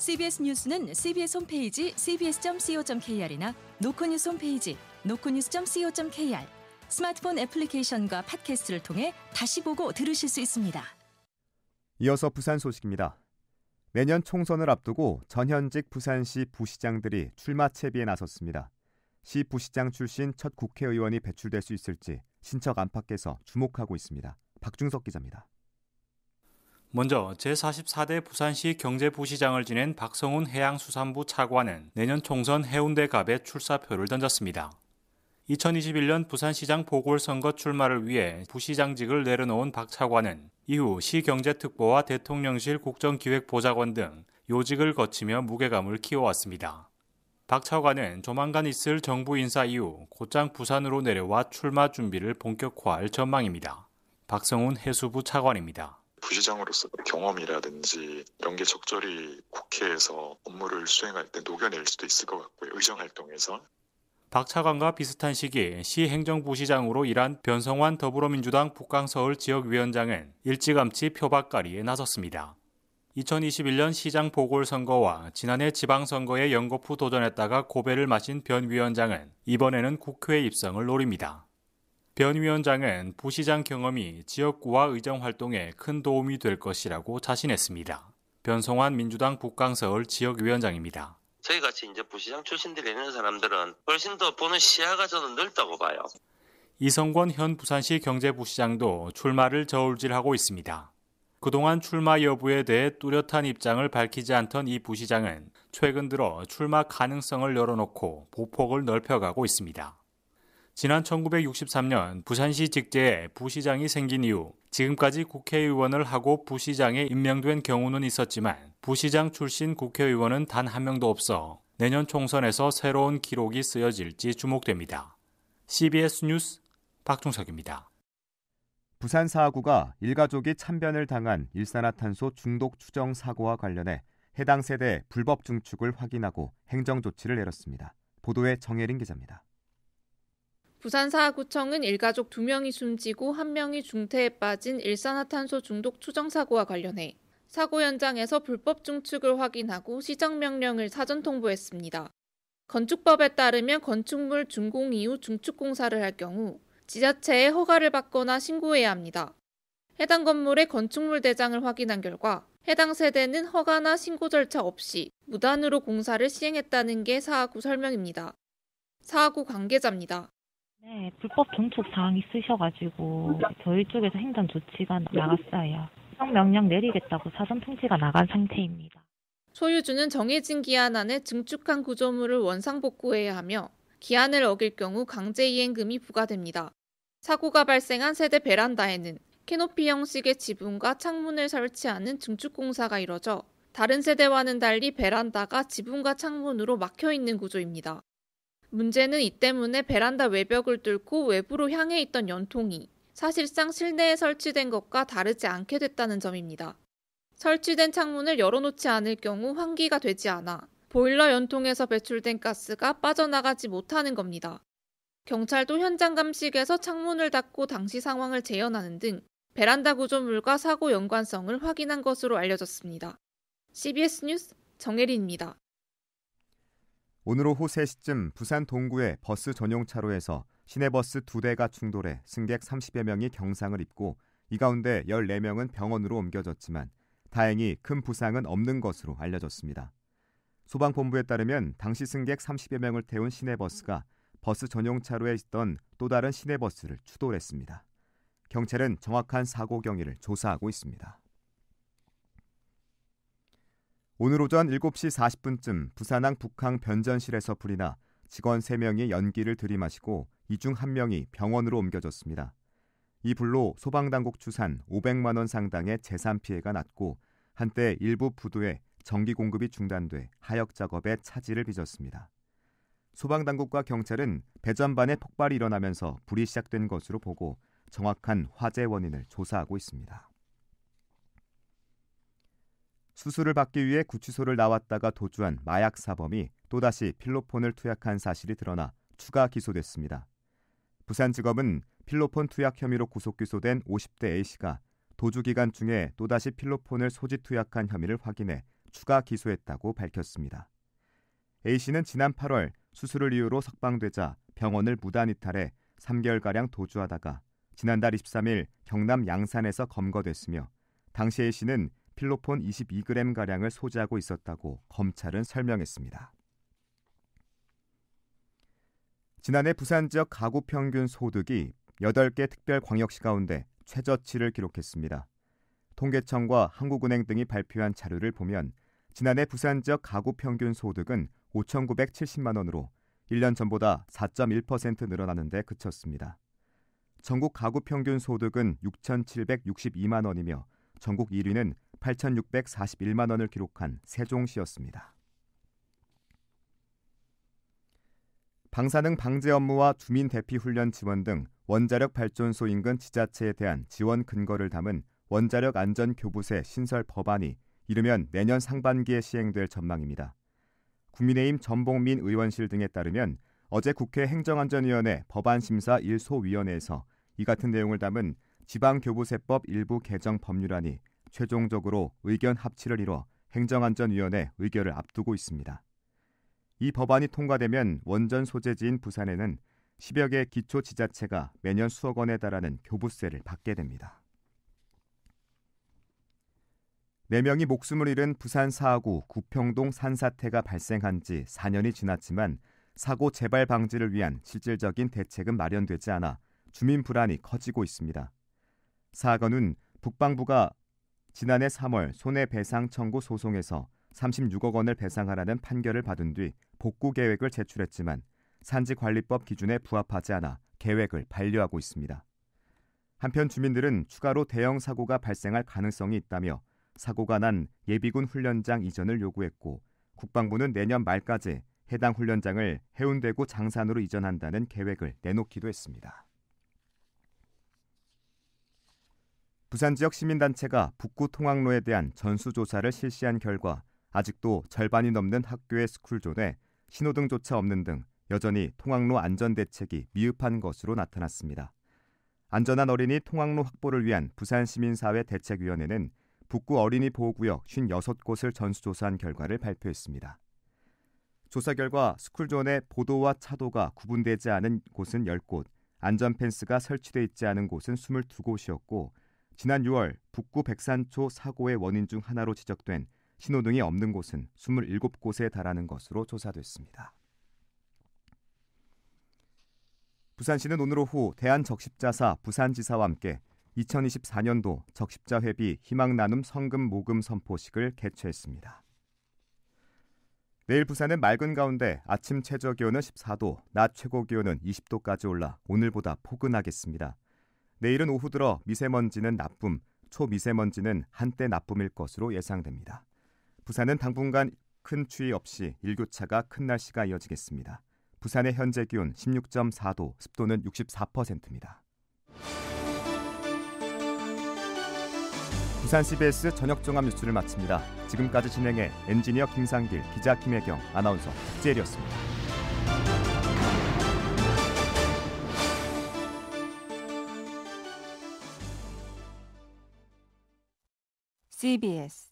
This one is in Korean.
CBS 뉴스는 CBS 홈페이지 cbs.co.kr이나 노코뉴스 홈페이지 노코뉴스.co.kr 스마트폰 애플리케이션과 팟캐스트를 통해 다시 보고 들으실 수 있습니다. 이어서 부산 소식입니다. 내년 총선을 앞두고 전현직 부산시 부시장들이 출마 채비에 나섰습니다. 시 부시장 출신 첫 국회의원이 배출될 수 있을지 신척 안팎에서 주목하고 있습니다. 박중석 기자입니다. 먼저 제44대 부산시 경제부시장을 지낸 박성훈 해양수산부 차관은 내년 총선 해운대 갑에 출사표를 던졌습니다. 2021년 부산시장 보궐선거 출마를 위해 부시장직을 내려놓은 박 차관은 이후 시경제특보와 대통령실 국정기획보좌관 등 요직을 거치며 무게감을 키워왔습니다. 박 차관은 조만간 있을 정부 인사 이후 곧장 부산으로 내려와 출마 준비를 본격화할 전망입니다. 박성훈 해수부 차관입니다. 부시장으로서 경험이라든지 이런 게 적절히 국회에서 업무를 수행할 때 녹여낼 수도 있을 것 같고요. 의정활동에서. 박 차관과 비슷한 시기 시행정부시장으로 일한 변성환 더불어민주당 북강서울 지역위원장은 일찌감치 표밭갈리에 나섰습니다. 2021년 시장 보궐선거와 지난해 지방선거에 연거푸 도전했다가 고배를 마신 변 위원장은 이번에는 국회 입성을 노립니다. 변 위원장은 부시장 경험이 지역구와 의정 활동에 큰 도움이 될 것이라고 자신했습니다. 변성환 민주당 북강서울 지역위원장입니다. 저희 같이 이제 부시장 출신들이 있는 사람들은 훨씬 더 보는 시야가 저는 넓다고 봐요. 이성권 현 부산시 경제부시장도 출마를 저울질하고 있습니다. 그동안 출마 여부에 대해 뚜렷한 입장을 밝히지 않던 이 부시장은 최근 들어 출마 가능성을 열어놓고 보폭을 넓혀가고 있습니다. 지난 1963년 부산시 직제에 부시장이 생긴 이후 지금까지 국회의원을 하고 부시장에 임명된 경우는 있었지만 부시장 출신 국회의원은 단 한 명도 없어 내년 총선에서 새로운 기록이 쓰여질지 주목됩니다. CBS 뉴스 박종석입니다. 부산 사하구가 일가족이 참변을 당한 일산화탄소 중독 추정 사고와 관련해 해당 세대 불법 증축을 확인하고 행정 조치를 내렸습니다. 보도에 정혜린 기자입니다. 부산사구청은 하 일가족 2명이 숨지고 1명이 중태에 빠진 일산화탄소 중독 추정 사고와 관련해 사고 현장에서 불법 증축을 확인하고 시정 명령을 사전 통보했습니다. 건축법에 따르면 건축물 준공 이후 중축 공사를 할 경우 지자체에 허가를 받거나 신고해야 합니다. 해당 건물의 건축물 대장을 확인한 결과 해당 세대는 허가나 신고 절차 없이 무단으로 공사를 시행했다는 게 사하구 설명입니다. 사하구 관계자입니다. 네, 불법 종촉 사항 있으셔가지고 저희 쪽에서 행정 조치가 나갔어요. 명령 내리겠다고 사전 통지가 나간 상태입니다. 소유주는 정해진 기한 안에 증축한 구조물을 원상 복구해야 하며 기한을 어길 경우 강제이행금이 부과됩니다. 사고가 발생한 세대 베란다에는 캐노피 형식의 지붕과 창문을 설치하는 증축공사가 이뤄져 다른 세대와는 달리 베란다가 지붕과 창문으로 막혀 있는 구조입니다. 문제는 이 때문에 베란다 외벽을 뚫고 외부로 향해 있던 연통이 사실상 실내에 설치된 것과 다르지 않게 됐다는 점입니다. 설치된 창문을 열어놓지 않을 경우 환기가 되지 않아 보일러 연통에서 배출된 가스가 빠져나가지 못하는 겁니다. 경찰도 현장 감식에서 창문을 닫고 당시 상황을 재현하는 등 베란다 구조물과 사고 연관성을 확인한 것으로 알려졌습니다. CBS 뉴스 정혜린입니다 오늘 오후 3시쯤 부산 동구의 버스 전용 차로에서 시내버스 2대가 충돌해 승객 30여 명이 경상을 입고 이 가운데 14명은 병원으로 옮겨졌지만 다행히 큰 부상은 없는 것으로 알려졌습니다. 소방본부에 따르면 당시 승객 30여 명을 태운 시내버스가 버스 전용 차로에 있던 또 다른 시내버스를 추돌했습니다. 경찰은 정확한 사고 경위를 조사하고 있습니다. 오늘 오전 7시 40분쯤 부산항 북항 변전실에서 불이 나 직원 3명이 연기를 들이마시고 이중 1명이 병원으로 옮겨졌습니다. 이 불로 소방당국 추산 500만 원 상당의 재산 피해가 났고 한때 일부 부두에 전기 공급이 중단돼 하역 작업에 차질을 빚었습니다. 소방당국과 경찰은 배전반에 폭발이 일어나면서 불이 시작된 것으로 보고 정확한 화재 원인을 조사하고 있습니다. 수술을 받기 위해 구치소를 나왔다가 도주한 마약 사범이 또다시 필로폰을 투약한 사실이 드러나 추가 기소됐습니다. 부산지검은 필로폰 투약 혐의로 구속 기소된 50대 A씨가 도주 기간 중에 또다시 필로폰을 소지 투약한 혐의를 확인해 추가 기소했다고 밝혔습니다. A씨는 지난 8월 수술을 이유로 석방되자 병원을 무단 이탈해 3개월가량 도주하다가 지난달 23일 경남 양산에서 검거됐으며 당시 A씨는 필로폰 22g가량을 소지하고 있었다고 검찰은 설명했습니다. 지난해 부산 지역 가구 평균 소득이 8개 특별광역시 가운데 최저치를 기록했습니다. 통계청과 한국은행 등이 발표한 자료를 보면 지난해 부산 지역 가구 평균 소득은 5,970만 원으로 1년 전보다 4.1% 늘어나는데 그쳤습니다. 전국 가구 평균 소득은 6,762만 원이며 전국 1위는 8,641만 원을 기록한 세종시였습니다. 방사능 방제 업무와 주민 대피 훈련 지원 등 원자력 발전소 인근 지자체에 대한 지원 근거를 담은 원자력 안전 교부세 신설 법안이 이르면 내년 상반기에 시행될 전망입니다. 국민의힘 전봉민 의원실 등에 따르면 어제 국회 행정안전위원회 법안심사 1소위원회에서 이 같은 내용을 담은 지방교부세법 일부 개정 법률안이 최종적으로 의견 합치를 이뤄 행정안전위원회 의결을 앞두고 있습니다. 이 법안이 통과되면 원전 소재지인 부산에는 10여 개 기초 지자체가 매년 수억 원에 달하는 교부세를 받게 됩니다. 4명이 목숨을 잃은 부산 사하구 구평동 산사태가 발생한 지 4년이 지났지만 사고 재발 방지를 위한 실질적인 대책은 마련되지 않아 주민 불안이 커지고 있습니다. 사건은 북방부가 지난해 3월 손해배상 청구 소송에서 36억 원을 배상하라는 판결을 받은 뒤 복구 계획을 제출했지만 산지관리법 기준에 부합하지 않아 계획을 반려하고 있습니다. 한편 주민들은 추가로 대형 사고가 발생할 가능성이 있다며 사고가 난 예비군 훈련장 이전을 요구했고 국방부는 내년 말까지 해당 훈련장을 해운대구 장산으로 이전한다는 계획을 내놓기도 했습니다. 부산 지역 시민단체가 북구 통학로에 대한 전수조사를 실시한 결과 아직도 절반이 넘는 학교의 스쿨존에 신호등조차 없는 등 여전히 통학로 안전 대책이 미흡한 것으로 나타났습니다. 안전한 어린이 통학로 확보를 위한 부산시민사회 대책위원회는 북구 어린이 보호구역 56곳을 전수조사한 결과를 발표했습니다. 조사 결과 스쿨존의 보도와 차도가 구분되지 않은 곳은 10곳, 안전 펜스가 설치돼 있지 않은 곳은 22곳이었고 지난 6월 북구 백산초 사고의 원인 중 하나로 지적된 신호등이 없는 곳은 27곳에 달하는 것으로 조사됐습니다. 부산시는 오늘 오후 대한적십자사 부산지사와 함께 2024년도 적십자회비 희망나눔 성금 모금 선포식을 개최했습니다. 내일 부산은 맑은 가운데 아침 최저 기온은 14도, 낮 최고 기온은 20도까지 올라 오늘보다 포근하겠습니다. 내일은 오후 들어 미세먼지는 나쁨, 초미세먼지는 한때 나쁨일 것으로 예상됩니다. 부산은 당분간 큰 추위 없이 일교차가 큰 날씨가 이어지겠습니다. 부산의 현재 기온 16.4도, 습도는 64%입니다. 부산 CBS 저녁 종합 뉴스를 마칩니다. 지금까지 진행해 엔지니어 김상길, 기자 김혜경, 아나운서 박재일이었습니다. CBS